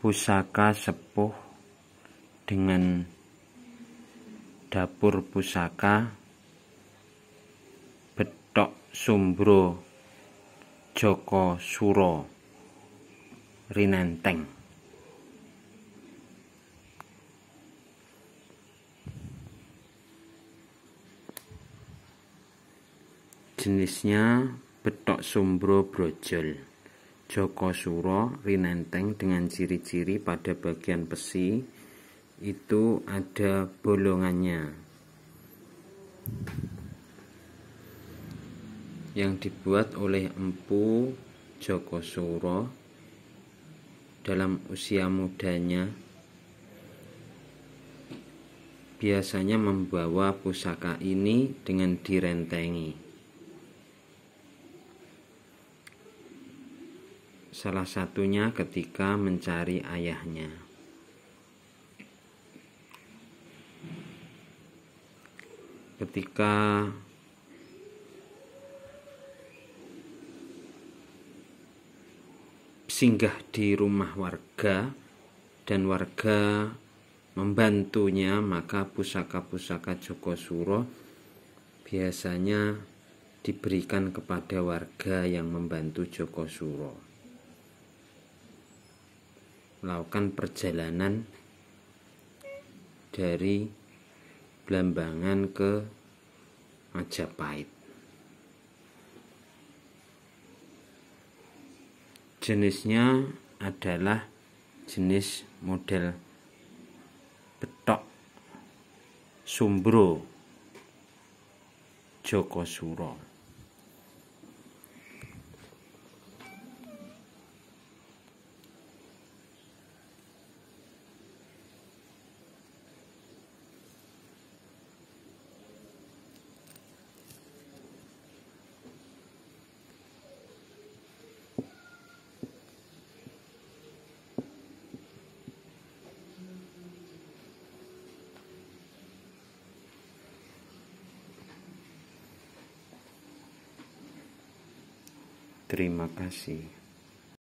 pusaka sepuh dengan dapur pusaka Betok Sumbro Joko Suro Rinenteng jenisnya Betok Sumbro Brojol Joko Suro rinenteng dengan ciri-ciri pada bagian besi itu ada bolongannya yang dibuat oleh Empu Joko Suro dalam usia mudanya biasanya membawa pusaka ini dengan direntengi. salah satunya ketika mencari ayahnya. Ketika singgah di rumah warga dan warga membantunya maka pusaka-pusaka Joko Suro biasanya diberikan kepada warga yang membantu Joko Suro melakukan perjalanan dari Blambangan ke Majapahit. Jenisnya adalah jenis model betok Sumbro Joko Jokosuro. Terima kasih.